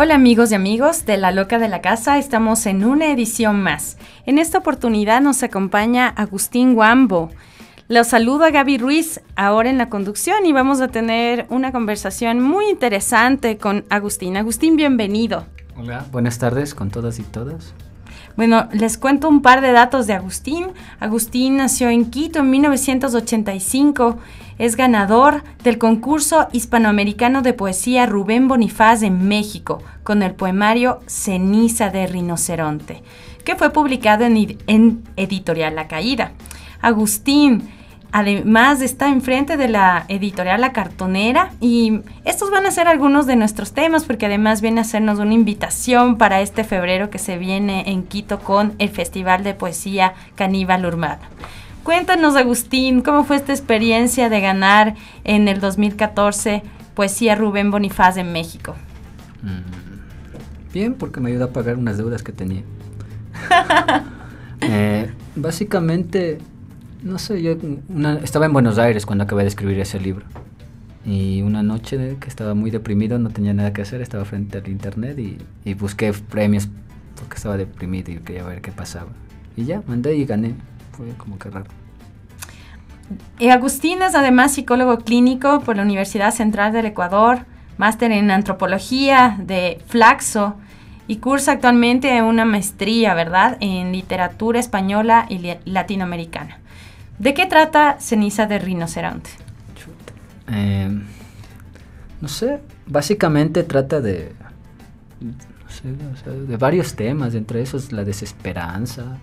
Hola amigos y amigos de La Loca de la Casa, estamos en una edición más. En esta oportunidad nos acompaña Agustín Guambo. Los saludo a Gaby Ruiz ahora en la conducción y vamos a tener una conversación muy interesante con Agustín. Agustín, bienvenido. Hola, buenas tardes con todas y todas. Bueno, les cuento un par de datos de Agustín. Agustín nació en Quito en 1985. Es ganador del concurso hispanoamericano de poesía Rubén Bonifaz en México con el poemario Ceniza de Rinoceronte, que fue publicado en, en Editorial La Caída. Agustín Además está enfrente de la editorial La Cartonera y estos van a ser algunos de nuestros temas porque además viene a hacernos una invitación para este febrero que se viene en Quito con el Festival de Poesía Caníbal Urmada Cuéntanos Agustín, ¿cómo fue esta experiencia de ganar en el 2014 Poesía Rubén Bonifaz en México? Mm, bien, porque me ayudó a pagar unas deudas que tenía. Eh, básicamente no sé, yo estaba en Buenos Aires cuando acabé de escribir ese libro. Y una noche que estaba muy deprimido, no tenía nada que hacer, estaba frente al internet y, y busqué premios porque estaba deprimido y quería ver qué pasaba. Y ya, mandé y gané. Fue como que raro. Agustín es además psicólogo clínico por la Universidad Central del Ecuador, máster en antropología de Flaxo y cursa actualmente una maestría, ¿verdad?, en literatura española y latinoamericana. ¿De qué trata Ceniza de Rinoceronte? Em, no sé, básicamente trata de, de varios temas, entre esos la desesperanza.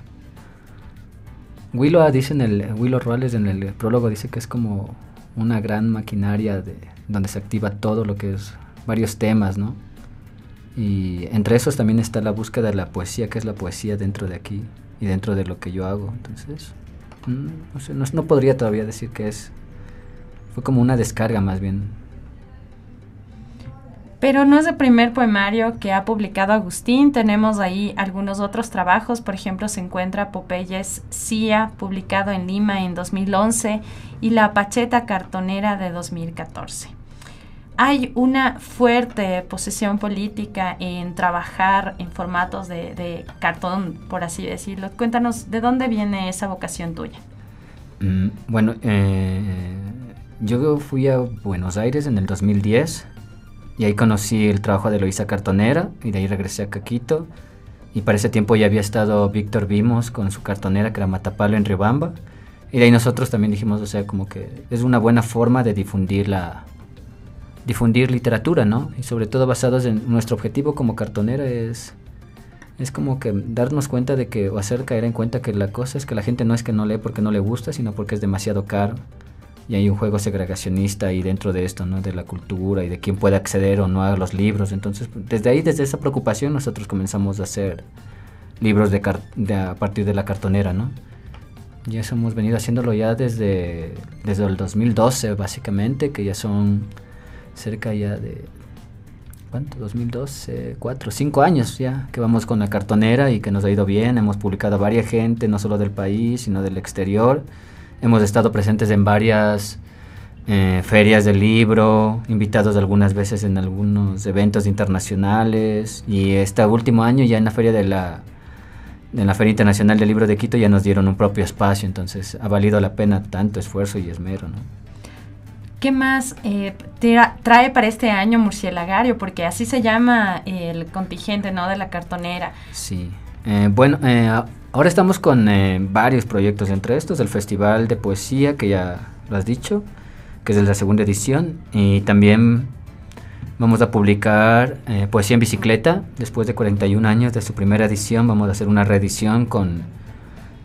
Willow dice en el Willow en el prólogo dice que es como una gran maquinaria de donde se activa todo lo que es varios temas, ¿no? Y entre esos también está la búsqueda de la poesía, que es la poesía dentro de aquí y dentro de lo que yo hago, entonces. Mm, no, no, podría todavía decir que es. Fue como una descarga más bien. Pero no es el primer poemario que ha publicado Agustín. Tenemos ahí algunos otros trabajos. Por ejemplo, se encuentra Popeyes Cia, publicado en Lima en 2011, y La Pacheta Cartonera de 2014 hay una fuerte posición política en trabajar en formatos de, cartón, por así decirlo. Cuéntanos, ¿de dónde viene esa vocación tuya? Mm, bueno, eh, yo fui a Buenos Aires en el 2010 y ahí conocí el trabajo de Luisa Cartonera y de ahí regresé a Caquito. Y para ese tiempo ya había estado Víctor Vimos con su cartonera que era Matapalo en Riobamba. Y de ahí nosotros también dijimos, o sea, como que es una buena forma de difundir la, difundir literatura, ¿no? Y sobre todo basados en nuestro objetivo como cartonera es es como que darnos cuenta de que o hacer caer en cuenta que la cosa es que la gente no es que no lee porque no le gusta, sino porque es demasiado caro y hay un juego segregacionista ahí dentro de esto, ¿no? De la cultura y de quién puede acceder o no a los libros. Entonces, pues, desde ahí, desde esa preocupación, nosotros comenzamos a hacer libros de, de a partir de la cartonera, ¿no? Y eso hemos venido haciéndolo ya desde, desde el 2012, básicamente, que ya son cerca ya de, ¿cuánto? 2012, 4, 5 años ya que vamos con la cartonera y que nos ha ido bien. Hemos publicado a varias gente, no solo del país, sino del exterior. Hemos estado presentes en varias eh, ferias del libro, invitados algunas veces en algunos eventos internacionales. Y este último año ya en la feria de la en la Feria Internacional del Libro de Quito ya nos dieron un propio espacio, entonces ha valido la pena tanto esfuerzo y esmero, ¿no? ¿Qué más eh, trae para este año Murcielagario? Porque así se llama eh, el contingente, ¿no? De la cartonera. Sí. Eh, bueno, eh, ahora estamos con varios proyectos, entre estos el Festival de Poesía, que ya lo has dicho, que es de la segunda edición, y también vamos a publicar Poesía en Bicicleta, después de 41 años de su primera edición, vamos a hacer una reedición con,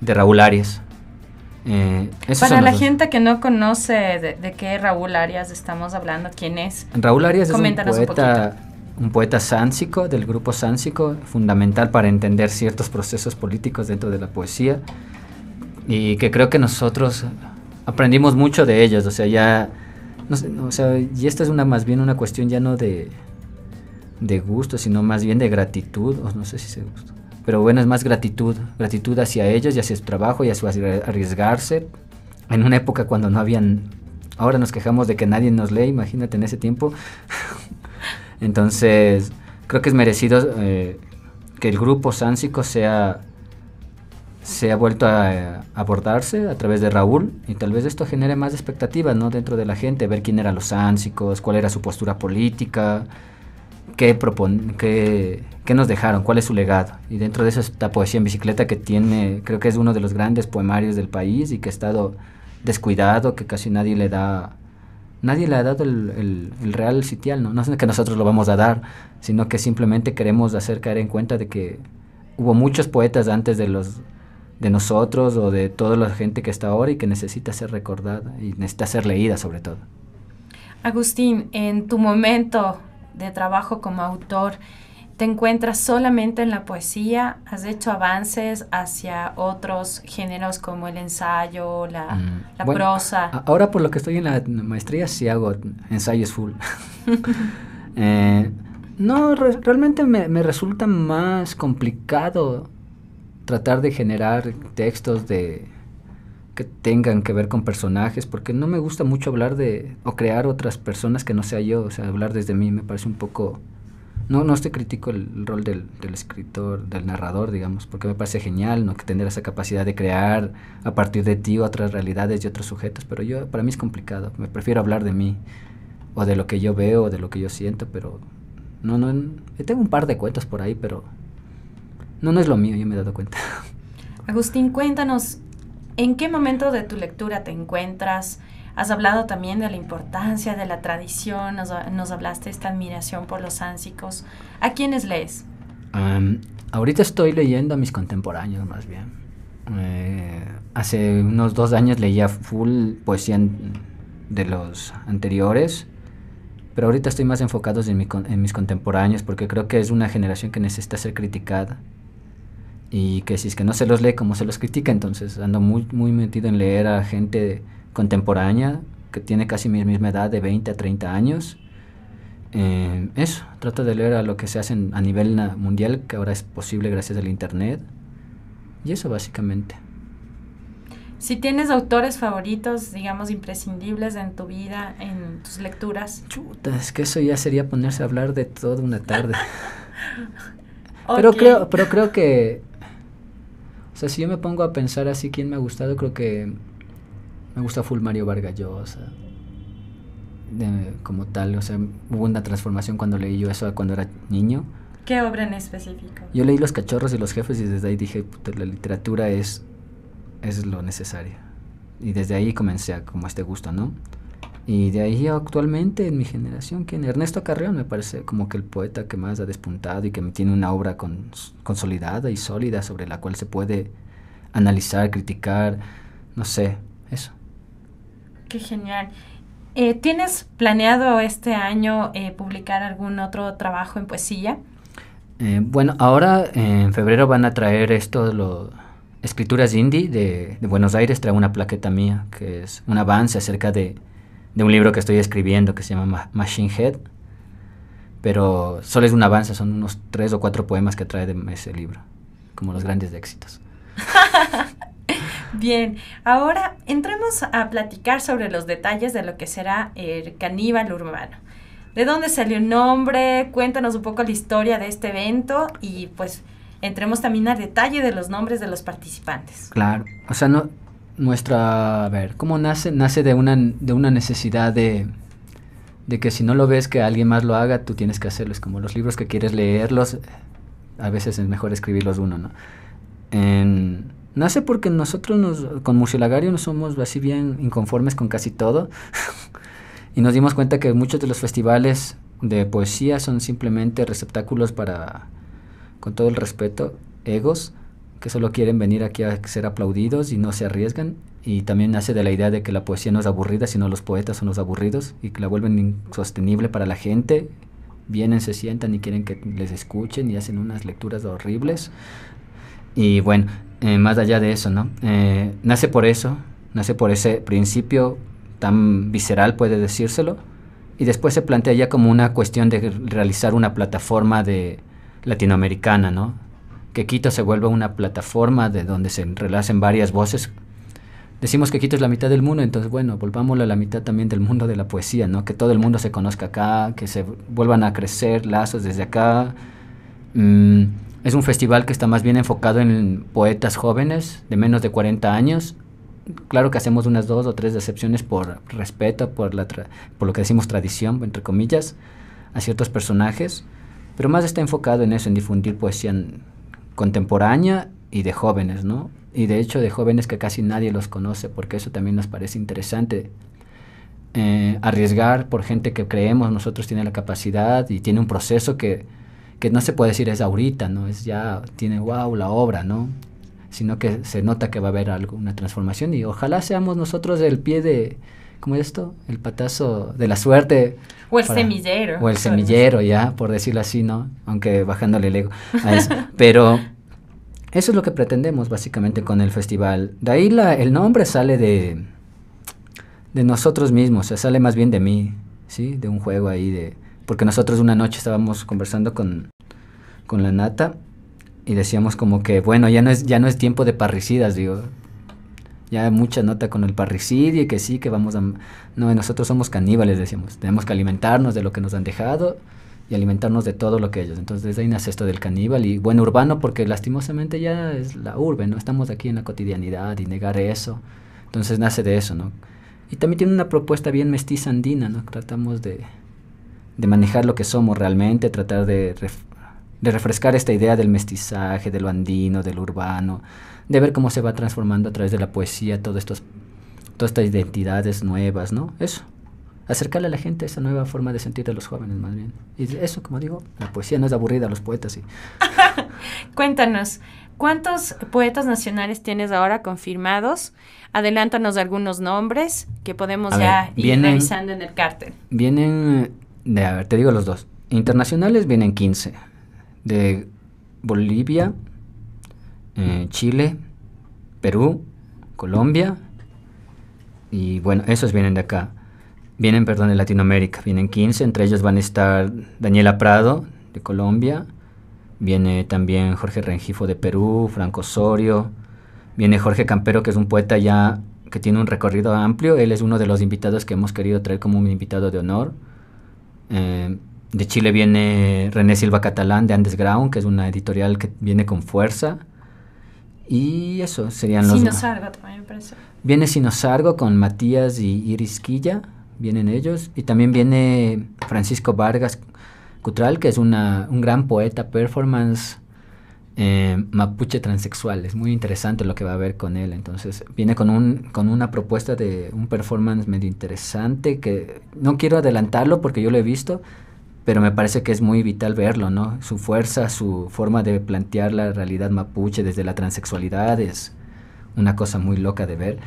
de Raúl Arias. Para eh, la gente que no conoce de, qué Raúl Arias estamos hablando, ¿quién es? Raúl Arias es un poeta, un, poeta sánsico del grupo sánsico, fundamental para entender ciertos procesos políticos dentro de la poesía y que creo que nosotros aprendimos mucho de ellos, o sea, ya, y esta es una más bien una cuestión ya no de, gusto, sino más bien de gratitud, o no sé si se gusta pero bueno, es más gratitud, gratitud hacia ellos y hacia su trabajo y a su arriesgarse. En una época cuando no habían, ahora nos quejamos de que nadie nos lee, imagínate en ese tiempo. Entonces, creo que es merecido eh, que el grupo Sánsico sea se vuelto a abordarse a través de Raúl y tal vez esto genere más expectativas ¿no? dentro de la gente, ver quién eran los sánsicos, cuál era su postura política, qué, nos dejaron, cuál es su legado. Y dentro de eso está Poesía en Bicicleta, que tiene, creo que es uno de los grandes poemarios del país y que ha estado descuidado, que casi nadie le da... Nadie le ha dado el, real sitial, ¿no? no es que nosotros lo vamos a dar, sino que simplemente queremos hacer caer en cuenta de que hubo muchos poetas antes de los de nosotros o de toda la gente que está ahora y que necesita ser recordada y necesita ser leída sobre todo. Agustín, en tu momento de trabajo como autor, ¿te encuentras solamente en la poesía? ¿Has hecho avances hacia otros géneros como el ensayo, la, mm, prosa? Ahora por lo que estoy en la maestría sí hago ensayos full. Eh, no, realmente me resulta más complicado tratar de generar textos de tengan que ver con personajes, porque no me gusta mucho hablar de o crear otras personas que no sea yo, o sea, hablar desde mí me parece un poco... No, no estoy crítico el, rol del, escritor, del narrador, digamos, porque me parece genial ¿no? que tener esa capacidad de crear a partir de ti otras realidades y otros sujetos, pero yo para mí es complicado, me prefiero hablar de mí o de lo que yo veo o de lo que yo siento, pero no, no, eh, tengo un par de cuentos por ahí, pero no, no es lo mío, yo me he dado cuenta. Agustín, cuéntanos ¿En qué momento de tu lectura te encuentras? Has hablado también de la importancia de la tradición, nos, hablaste de esta admiración por los sánsicos. ¿A quiénes lees? ahorita estoy leyendo a mis contemporáneos más bien. Eh, hace unos dos años leía full poesía de los anteriores, pero ahorita estoy más enfocado en, en mis contemporáneos porque creo que es una generación que necesita ser criticada y que si es que no se los lee, como se los critica, entonces ando muy, muy metido en leer a gente contemporánea que tiene casi mi misma edad, de 20 a 30 años. Eh, eso, trato de leer a lo que se hace a nivel mundial, que ahora es posible gracias al Internet. Y eso básicamente. Si tienes autores favoritos, digamos, imprescindibles en tu vida, en tus lecturas. Chuta, es que eso ya sería ponerse a hablar de toda una tarde. creo, pero creo que o sea, si yo me pongo a pensar así quién me ha gustado, creo que me gusta full Mario Vargallosa. De, como tal, o sea, hubo una transformación cuando leí yo eso cuando era niño. ¿Qué obra en específico? Yo leí Los Cachorros y los Jefes y desde ahí dije, puta, la literatura es, es lo necesario. Y desde ahí comencé a como este gusto, ¿no? Y de ahí actualmente en mi generación, quien Ernesto Carrión me parece como que el poeta que más ha despuntado y que tiene una obra consolidada y sólida sobre la cual se puede analizar, criticar, no sé, eso. Qué genial. Eh, ¿Tienes planeado este año eh, publicar algún otro trabajo en poesía? Eh, bueno, ahora en febrero van a traer esto, los Escrituras Indie de, de Buenos Aires, trae una plaqueta mía, que es un avance acerca de de un libro que estoy escribiendo que se llama Machine Head, pero solo es un avance, son unos tres o cuatro poemas que trae de ese libro, como los grandes éxitos. Bien, ahora entremos a platicar sobre los detalles de lo que será el caníbal urbano. ¿De dónde salió el nombre? Cuéntanos un poco la historia de este evento y pues entremos también al detalle de los nombres de los participantes. Claro, o sea, no, nuestra, a ver, ¿cómo nace? Nace de una, de una necesidad de, de que si no lo ves que alguien más lo haga, tú tienes que hacerlo. Es como los libros que quieres leerlos, a veces es mejor escribirlos uno, ¿no? nace porque nosotros nos, con Murcielagario nos somos así bien inconformes con casi todo y nos dimos cuenta que muchos de los festivales de poesía son simplemente receptáculos para, con todo el respeto, egos que solo quieren venir aquí a ser aplaudidos y no se arriesgan. Y también nace de la idea de que la poesía no es aburrida, sino los poetas son los aburridos y que la vuelven insostenible para la gente. Vienen, se sientan y quieren que les escuchen y hacen unas lecturas horribles. Y bueno, eh, más allá de eso, ¿no? Eh, nace por eso, nace por ese principio tan visceral, puede decírselo, y después se plantea ya como una cuestión de realizar una plataforma de latinoamericana, ¿no? que Quito se vuelva una plataforma de donde se relacen varias voces. Decimos que Quito es la mitad del mundo, entonces bueno, volvámoslo a la mitad también del mundo de la poesía, ¿no? Que todo el mundo se conozca acá, que se vuelvan a crecer lazos desde acá. Mm, es un festival que está más bien enfocado en poetas jóvenes de menos de 40 años. Claro que hacemos unas dos o tres decepciones por respeto, por, la por lo que decimos tradición, entre comillas, a ciertos personajes, pero más está enfocado en eso, en difundir poesía en contemporánea y de jóvenes, ¿no? Y de hecho de jóvenes que casi nadie los conoce, porque eso también nos parece interesante. Eh, arriesgar por gente que creemos nosotros tiene la capacidad y tiene un proceso que, que no se puede decir es ahorita, ¿no? Es ya, tiene wow la obra, ¿no? Sino que se nota que va a haber alguna transformación y ojalá seamos nosotros el pie de, ¿cómo es esto? El patazo de la suerte. O el semillero. O el semillero, ya, por decirlo así, ¿no? Aunque bajándole el ego Pero eso es lo que pretendemos básicamente con el festival. De ahí la, el nombre sale de, de nosotros mismos, o sea, sale más bien de mí, ¿sí? De un juego ahí de... Porque nosotros una noche estábamos conversando con, con la nata y decíamos como que, bueno, ya no es, ya no es tiempo de parricidas, digo, ya hay mucha nota con el parricidio y que sí, que vamos a... No, nosotros somos caníbales, decimos Tenemos que alimentarnos de lo que nos han dejado y alimentarnos de todo lo que ellos. Entonces desde ahí nace esto del caníbal y bueno, urbano porque lastimosamente ya es la urbe, ¿no? Estamos aquí en la cotidianidad y negar eso. Entonces nace de eso, ¿no? Y también tiene una propuesta bien mestiza andina, ¿no? Tratamos de, manejar lo que somos realmente, tratar de de refrescar esta idea del mestizaje, de lo andino, del urbano, de ver cómo se va transformando a través de la poesía todas estos, todas estas identidades nuevas, ¿no? Eso. Acercarle a la gente esa nueva forma de sentir de los jóvenes, más bien. Y eso, como digo, la poesía no es aburrida, los poetas sí. Cuéntanos, ¿cuántos poetas nacionales tienes ahora confirmados? Adelántanos algunos nombres que podemos ya ir revisando en el cártel. Vienen, de, a ver, te digo los dos. Internacionales vienen 15 de Bolivia, eh, Chile, Perú, Colombia. Y bueno, esos vienen de acá. Vienen, perdón, de Latinoamérica. Vienen 15. Entre ellos van a estar Daniela Prado, de Colombia. Viene también Jorge Rengifo de Perú, Franco Osorio. Viene Jorge Campero, que es un poeta ya que tiene un recorrido amplio. Él es uno de los invitados que hemos querido traer como un invitado de honor. Eh, de Chile viene René Silva Catalán de Andes Ground, que es una editorial que viene con fuerza. Y eso serían los. Sinosargo también me parece. Viene Sinosargo con Matías y Iris Quilla, vienen ellos. Y también viene Francisco Vargas Cutral, que es una, un gran poeta performance eh, mapuche transexual. Es muy interesante lo que va a haber con él. Entonces, viene con, un, con una propuesta de un performance medio interesante que no quiero adelantarlo porque yo lo he visto pero me parece que es muy vital verlo, ¿no? Su fuerza, su forma de plantear la realidad mapuche desde la transexualidad es una cosa muy loca de ver.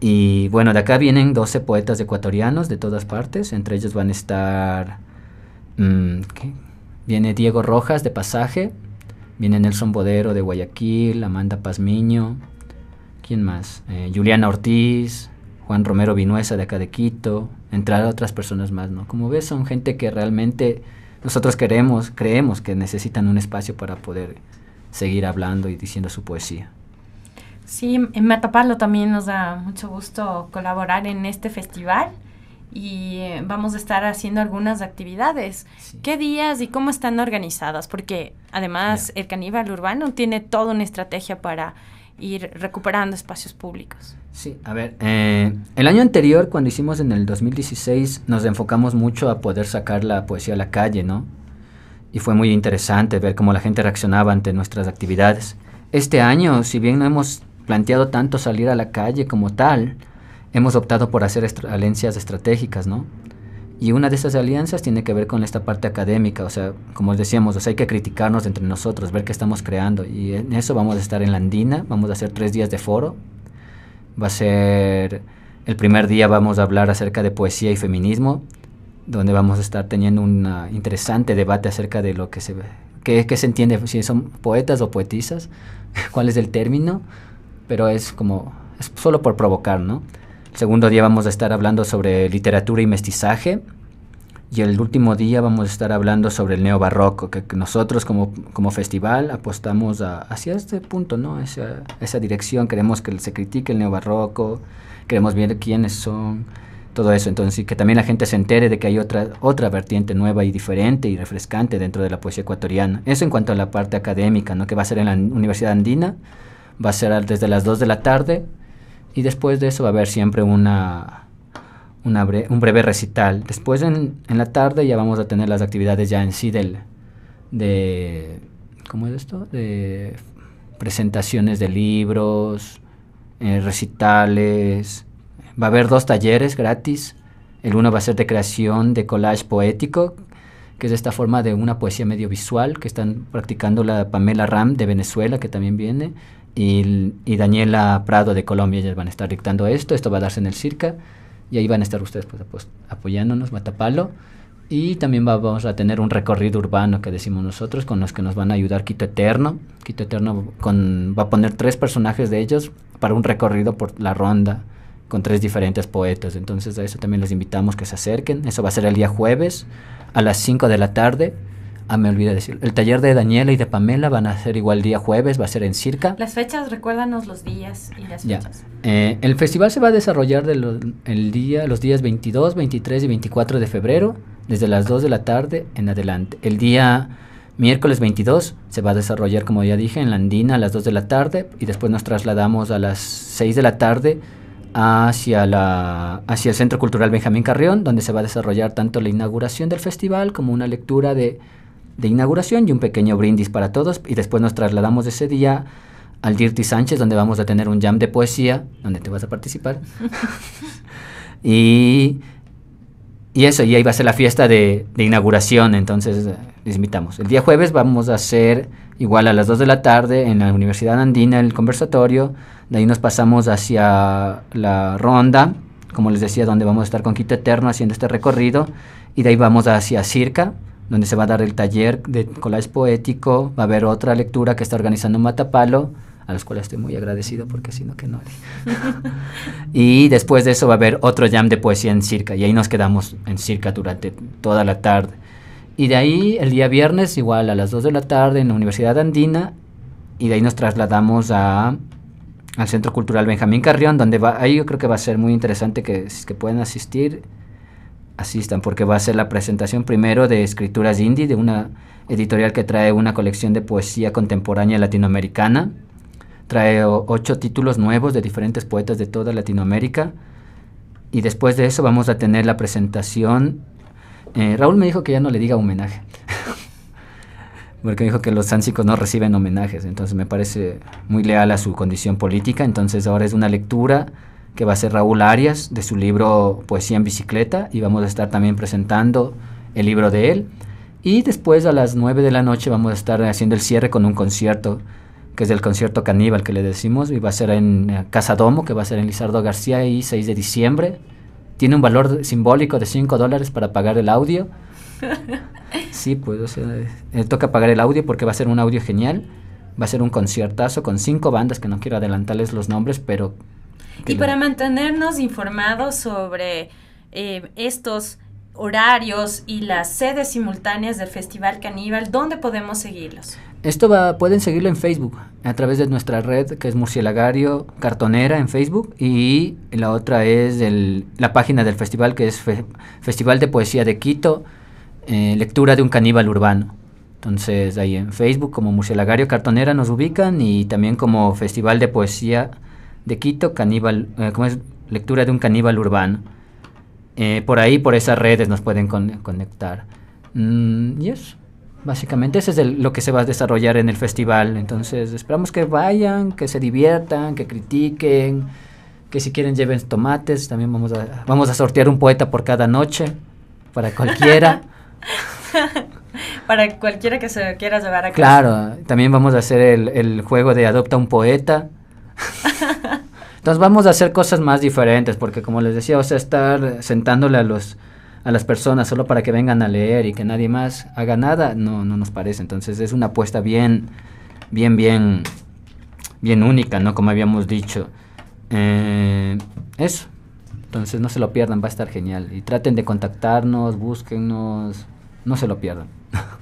Y bueno, de acá vienen 12 poetas ecuatorianos de todas partes, entre ellos van a estar... Mm, ¿qué? Viene Diego Rojas de Pasaje, viene Nelson Bodero de Guayaquil, Amanda Pazmiño, ¿quién más? Eh, Juliana Ortiz, Juan Romero Vinuesa de acá de Quito, entrar a otras personas más, ¿no? Como ves, son gente que realmente nosotros queremos, creemos que necesitan un espacio para poder seguir hablando y diciendo su poesía. Sí, en Matapalo también nos da mucho gusto colaborar en este festival y eh, vamos a estar haciendo algunas actividades. ¿Qué días y cómo están organizadas? Porque además el caníbal urbano tiene toda una estrategia para ir recuperando espacios públicos. Sí, a ver, eh, el año anterior, cuando hicimos en el 2016, nos enfocamos mucho a poder sacar la poesía a la calle, ¿no? Y fue muy interesante ver cómo la gente reaccionaba ante nuestras actividades. Este año, si bien no hemos planteado tanto salir a la calle como tal, hemos optado por hacer alianzas estratégicas, ¿no? Y una de esas alianzas tiene que ver con esta parte académica, o sea, como decíamos, hay que criticarnos entre nosotros, ver qué estamos creando. Y en eso vamos a estar en la Andina, vamos a hacer tres días de foro va a ser, el primer día vamos a hablar acerca de poesía y feminismo, donde vamos a estar teniendo un ah, interesante debate acerca de lo que se, se entiende, si son poetas o poetisas, cuál es el término, pero es como, es solo por provocar, ¿no? El segundo día vamos a estar hablando sobre literatura y mestizaje, y el último día vamos a estar hablando sobre el neobarroco, que, que nosotros como, como, festival apostamos hacia este punto, ¿no? Esa, esa dirección, queremos que se critique el neo barroco queremos ver quiénes son, todo eso. Entonces, y que también la gente se entere de que hay otra, otra vertiente nueva y diferente y refrescante dentro de la poesía ecuatoriana. Eso en cuanto a la parte académica, ¿no? que va a ser en la Universidad Andina, va a ser desde las 2 de la tarde y después de eso va a haber siempre una un breve recital. Después en, la tarde ya vamos a tener las actividades ya en SIDEL... de, ¿cómo es esto? De presentaciones de libros, eh, recitales. Va a haber dos talleres gratis. El uno va a ser de creación de collage poético, que es de esta forma de una poesía medio visual que están practicando la Pamela Ram de Venezuela, que también viene, y, y Daniela Prado de Colombia. Ellas van a estar dictando esto. Esto va a darse en el circa y ahí van a estar ustedes pues, pues apoyándonos, Matapalo. Y también vamos a tener un recorrido urbano que decimos nosotros, con los que nos van a ayudar Quito Eterno. Quito Eterno va a poner tres personajes de ellos para un recorrido por la ronda con tres diferentes poetas. Entonces a eso también les invitamos que se acerquen. Eso va a ser el día jueves a las 5 de la tarde Ah, me olvidé decir. El taller de Daniela y de Pamela van a ser igual día jueves, va a ser en Circa. Las fechas, recuérdanos los días y las fechas. Eh, el festival se va a desarrollar de el día, los días 22, 23 y 24 de febrero, desde las 2 de la tarde en adelante. El día miércoles 22 se va a desarrollar, como ya dije, en la Andina a las 2 de la tarde y después nos trasladamos a las 6 de la tarde hacia, la, hacia el Centro Cultural Benjamín Carrión, donde se va a desarrollar tanto la inauguración del festival como una lectura de de inauguración y un pequeño brindis para todos y después nos trasladamos ese día al Dirty Sánchez donde vamos a tener un jam de poesía donde te vas a participar y, y eso y ahí va a ser la fiesta de, de inauguración entonces eh, les invitamos el día jueves vamos a hacer igual a las 2 de la tarde en la Universidad Andina el conversatorio de ahí nos pasamos hacia la ronda como les decía donde vamos a estar con Quito Eterno haciendo este recorrido y de ahí vamos hacia Circa donde se va a dar el taller de collage poético, va a haber otra lectura que está organizando Matapalo, a la cuales estoy muy agradecido porque si no que no. y después de eso va a haber otro jam de poesía en Circa y ahí nos quedamos en Circa durante toda la tarde. Y de ahí el día viernes igual a las 2 de la tarde en la Universidad Andina y de ahí nos trasladamos a al Centro Cultural Benjamín Carrión, donde va, ahí yo creo que va a ser muy interesante que, que puedan asistir asistan porque va a ser la presentación primero de escrituras indie de una editorial que trae una colección de poesía contemporánea latinoamericana. Trae ocho títulos nuevos de diferentes poetas de toda Latinoamérica. Y después de eso vamos a tener la presentación. Eh, Raúl me dijo que ya no le diga homenaje. porque dijo que los sánsicos no reciben homenajes. Entonces me parece muy leal a su condición política. Entonces ahora es una lectura que va a ser Raúl Arias, de su libro Poesía en Bicicleta, y vamos a estar también presentando el libro de él. Y después a las 9 de la noche vamos a estar haciendo el cierre con un concierto, que es el concierto caníbal que le decimos, y va a ser en eh, Casa Domo, que va a ser en Lizardo García, y 6 de diciembre. Tiene un valor simbólico de 5 dólares para pagar el audio. Sí, pues, eh, toca pagar el audio porque va a ser un audio genial. Va a ser un conciertazo con cinco bandas que no quiero adelantarles los nombres, pero y para mantenernos informados sobre eh, estos horarios y las sedes simultáneas del Festival Caníbal, ¿dónde podemos seguirlos? Esto va, pueden seguirlo en Facebook, a través de nuestra red que es Murcielagario Cartonera en Facebook y la otra es la página del festival que es Festival de Poesía de Quito, eh, Lectura de un Caníbal Urbano. Entonces ahí en Facebook como Murcielagario Cartonera nos ubican y también como Festival de Poesía de Quito, caníbal, eh, ¿cómo es? Lectura de un caníbal urbano. Eh, por ahí, por esas redes nos pueden conectar. Mm, y eso, básicamente, eso es lo que se va a desarrollar en el festival. Entonces, esperamos que vayan, que se diviertan, que critiquen, que si quieren lleven tomates. También vamos a, vamos a sortear un poeta por cada noche, para cualquiera. para cualquiera que se quiera llevar a casa. Claro, también vamos a hacer el juego de adopta un poeta. Entonces vamos a hacer cosas más diferentes, porque como les decía, o sea, estar sentándole a los a las personas solo para que vengan a leer y que nadie más haga nada, no, no nos parece. Entonces es una apuesta bien, bien, bien, bien única, ¿no? Como habíamos dicho. Eh, eso. Entonces no se lo pierdan, va a estar genial. Y traten de contactarnos, búsquennos, no se lo pierdan.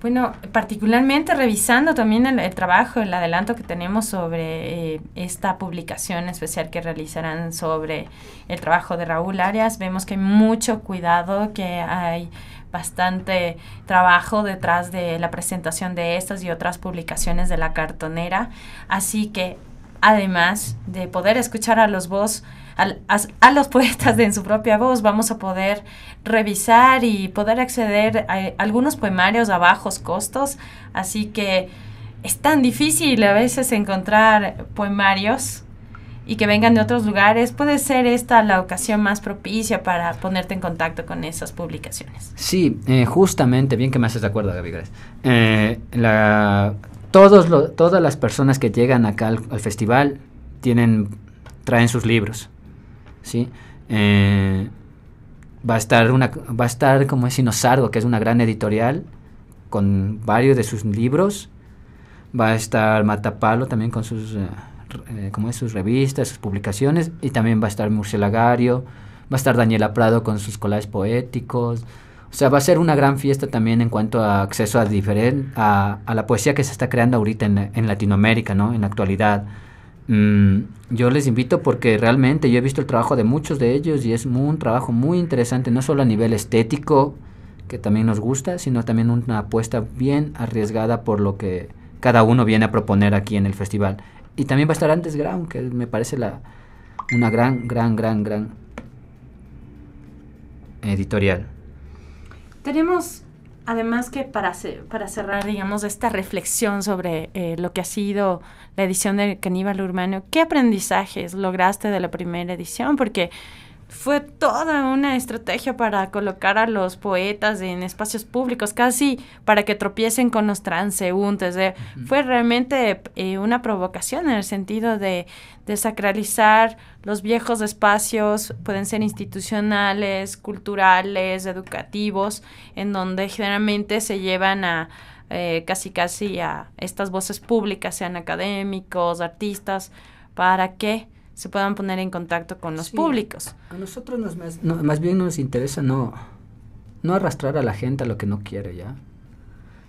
Bueno, particularmente revisando también el, trabajo, el adelanto que tenemos sobre eh, esta publicación especial que realizarán sobre el trabajo de Raúl Arias, vemos que hay mucho cuidado, que hay bastante trabajo detrás de la presentación de estas y otras publicaciones de la cartonera. Así que, además de poder escuchar a los voz, a, los poetas de en su propia voz. Vamos a poder revisar y poder acceder a, eh, algunos poemarios a bajos costos. Así que es tan difícil a veces encontrar poemarios y que vengan de otros lugares, puede ser esta la ocasión más propicia para ponerte en contacto con esas publicaciones. Sí, eh, justamente, bien que me haces de acuerdo, Gaby eh, todos todas las personas que llegan acá al, al, festival tienen, traen sus libros. Eh, va a estar una va a estar como es Sinosardo, que es una gran editorial con varios de sus libros. Va a estar Matapalo también con sus eh, eh, sus revistas, sus publicaciones y también va a estar Lagario va a estar Daniela Prado con sus colares poéticos. O sea, va a ser una gran fiesta también en cuanto a acceso a, la poesía que se está creando ahorita en, en Latinoamérica, ¿no? En la actualidad. Mm, yo les invito porque realmente yo he visto el trabajo de muchos de ellos y es un trabajo muy interesante, no solo a nivel estético, que también nos gusta, sino también una apuesta bien arriesgada por lo que cada uno viene a proponer aquí en el festival. Y también va a estar antes Ground, que me parece la, una gran, gran, gran, gran editorial. Tenemos además que para, para cerrar, digamos, esta reflexión sobre eh, lo que ha sido la edición del Caníbal Urbano, ¿qué aprendizajes lograste de la primera edición? Porque fue toda una estrategia para colocar a los poetas en espacios públicos, casi para que tropiecen con los transeúntes. Eh. Fue realmente eh, una provocación en el sentido de, desacralizar sacralizar los viejos espacios, pueden ser institucionales, culturales, educativos, en donde generalmente se llevan a, eh, casi casi a estas voces públicas, sean académicos, artistas, para que se puedan poner en contacto con los públicos. A nosotros nos más, bien nos interesa no, no arrastrar a la gente a lo que no quiere, ¿ya?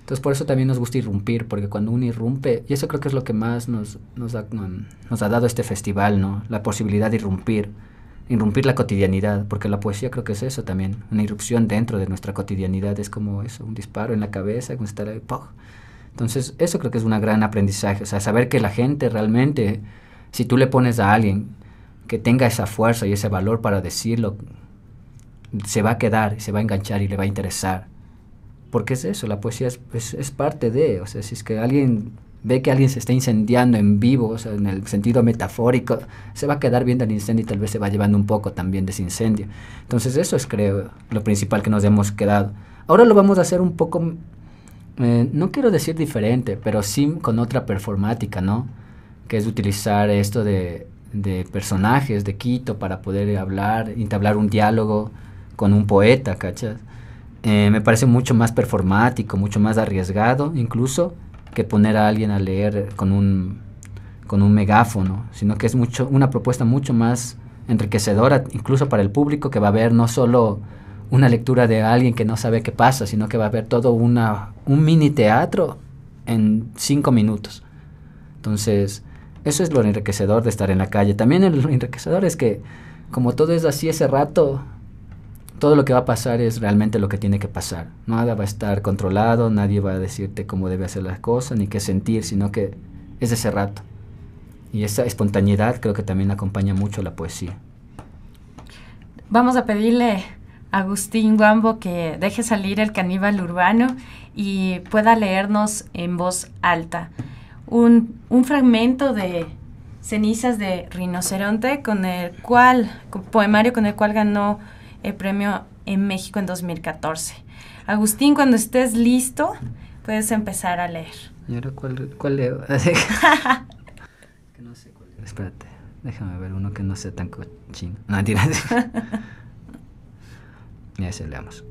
Entonces por eso también nos gusta irrumpir, porque cuando uno irrumpe, y eso creo que es lo que más nos, nos, ha, dado este festival, ¿no? La posibilidad de irrumpir, irrumpir la cotidianidad, porque la poesía creo que es eso también, una irrupción dentro de nuestra cotidianidad, es como eso, un disparo en la cabeza, como estar ahí, Entonces eso creo que es un gran aprendizaje, o sea, saber que la gente realmente si tú le pones a alguien que tenga esa fuerza y ese valor para decirlo, se va a quedar, se va a enganchar y le va a interesar. Porque es eso, la poesía es, parte de, o sea, si es que alguien ve que alguien se está incendiando en vivo, o sea, en el sentido metafórico, se va a quedar viendo el incendio y tal vez se va llevando un poco también de ese incendio. Entonces eso es, creo, lo principal que nos hemos quedado. Ahora lo vamos a hacer un poco, eh, no quiero decir diferente, pero sí con otra performática, ¿no? que es utilizar esto de, personajes de Quito para poder hablar, entablar un diálogo con un poeta, ¿cachas? Eh, me parece mucho más performático, mucho más arriesgado incluso que poner a alguien a leer con un, con un megáfono, sino que es mucho, una propuesta mucho más enriquecedora incluso para el público que va a ver no solo una lectura de alguien que no sabe qué pasa, sino que va a haber todo una, un mini teatro en cinco minutos. Entonces, eso es lo enriquecedor de estar en la calle. También lo enriquecedor es que como todo es así ese rato, todo lo que va a pasar es realmente lo que tiene que pasar. Nada va a estar controlado, nadie va a decirte cómo debe hacer las cosas, ni qué sentir, sino que es ese rato. Y esa espontaneidad creo que también acompaña mucho la poesía. Vamos a pedirle a Agustín Guambo que deje salir el caníbal urbano y pueda leernos en voz alta un, un fragmento de Cenizas de Rinoceronte, con el cual, poemario con el cual ganó el premio en México en 2014. Agustín, cuando estés listo, puedes empezar a leer. ¿Y ahora cuál, cuál leo? que Espérate, déjame ver uno que no sea tan cochino. No, tira. Ya se leamos.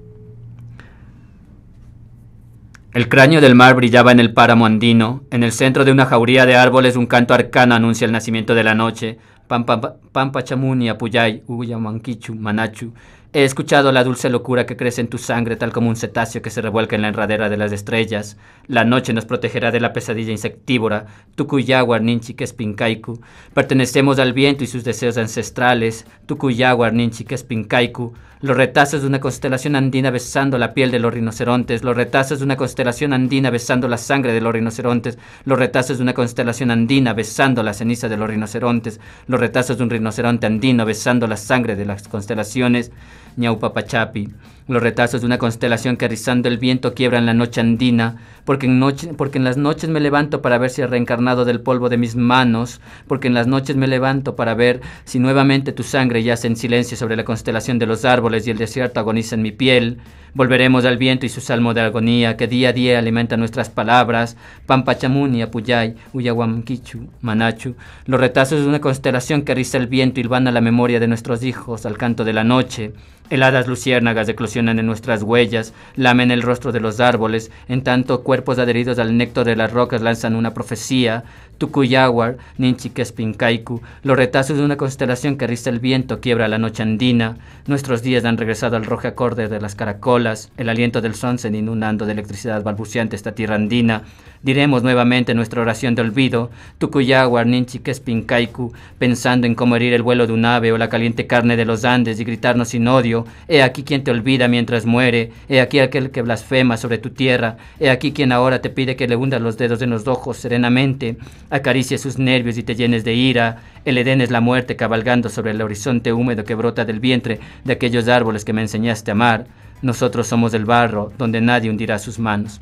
El cráneo del mar brillaba en el páramo andino, en el centro de una jauría de árboles un canto arcano anuncia el nacimiento de la noche, Pampa, Pampa Chamuni, Apuyay, Uyamanquichu, Manachu, He escuchado la dulce locura que crece en tu sangre tal como un cetáceo que se revuelca en la enradera de las estrellas. La noche nos protegerá de la pesadilla insectívora. que es pincaicu. Pertenecemos al viento y sus deseos ancestrales. que es pincaicu. Los retazos de una constelación andina besando la piel de los rinocerontes. Los retazos de una constelación andina besando la sangre de los rinocerontes. Los retazos de una constelación andina besando la ceniza de los rinocerontes. Los retazos de un rinoceronte andino besando la sangre de las constelaciones. Pachapi, los retazos de una constelación que rizando el viento quiebra en la noche andina, porque en, noche, porque en las noches me levanto para ver si he reencarnado del polvo de mis manos, porque en las noches me levanto para ver si nuevamente tu sangre yace en silencio sobre la constelación de los árboles y el desierto agoniza en mi piel. Volveremos al viento y su salmo de agonía, que día a día alimenta nuestras palabras, Pampachamuni, Apuyay, Uyahuamquichu, Manachu, los retazos de una constelación que riza el viento Y a la memoria de nuestros hijos al canto de la noche, Heladas luciérnagas eclosionan en nuestras huellas, lamen el rostro de los árboles, en tanto cuerpos adheridos al néctar de las rocas lanzan una profecía, Tucuyáhuar, Ninchiquespincaicu, los retazos de una constelación que riza el viento quiebra la noche andina, nuestros días han regresado al rojo acorde de las caracolas, el aliento del se inundando de electricidad balbuceante esta tierra andina, diremos nuevamente nuestra oración de olvido, Tucuyáhuar, Ninchiquespincaicu, pensando en cómo herir el vuelo de un ave o la caliente carne de los Andes y gritarnos sin odio, he aquí quien te olvida mientras muere, he aquí aquel que blasfema sobre tu tierra, he aquí quien ahora te pide que le hundas los dedos de los ojos serenamente, acaricia sus nervios y te llenes de ira. El Edén es la muerte cabalgando sobre el horizonte húmedo que brota del vientre de aquellos árboles que me enseñaste a amar. Nosotros somos el barro donde nadie hundirá sus manos.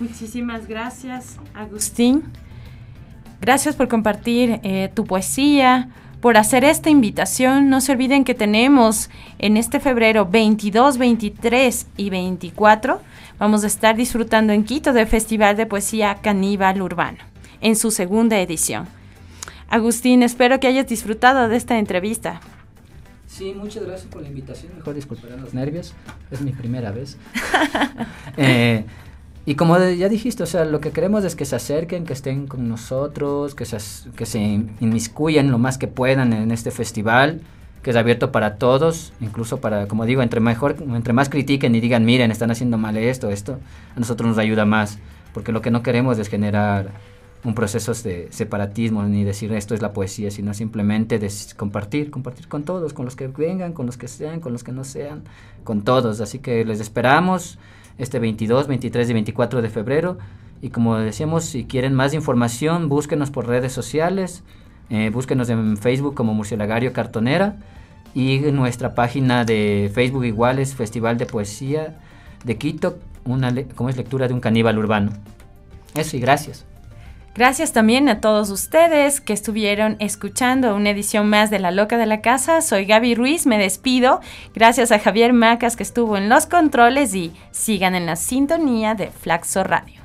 Muchísimas gracias, Agustín. Gracias por compartir eh, tu poesía, por hacer esta invitación. No se olviden que tenemos en este febrero 22, 23 y 24 vamos a estar disfrutando en Quito del Festival de Poesía Caníbal Urbano, en su segunda edición. Agustín, espero que hayas disfrutado de esta entrevista. Sí, muchas gracias por la invitación. Mejor disculparán los nervios, es mi primera vez. Eh, y como ya dijiste, o sea, lo que queremos es que se acerquen, que estén con nosotros, que se, que se inmiscuyan lo más que puedan en este festival, que es abierto para todos, incluso para, como digo, entre, mejor, entre más critiquen y digan, miren, están haciendo mal esto, esto, a nosotros nos ayuda más, porque lo que no queremos es generar un proceso de separatismo, ni decir esto es la poesía, sino simplemente compartir, compartir con todos, con los que vengan, con los que sean, con los que no sean, con todos. Así que les esperamos este 22, 23 y 24 de febrero. Y como decíamos, si quieren más información, búsquenos por redes sociales, eh, búsquenos en Facebook como Murcielagario Cartonera y nuestra página de Facebook Iguales Festival de Poesía de Quito, una como es lectura de un caníbal urbano. Eso y gracias. Gracias también a todos ustedes que estuvieron escuchando una edición más de La Loca de la Casa. Soy Gaby Ruiz, me despido. Gracias a Javier Macas que estuvo en los controles y sigan en la sintonía de Flaxo Radio.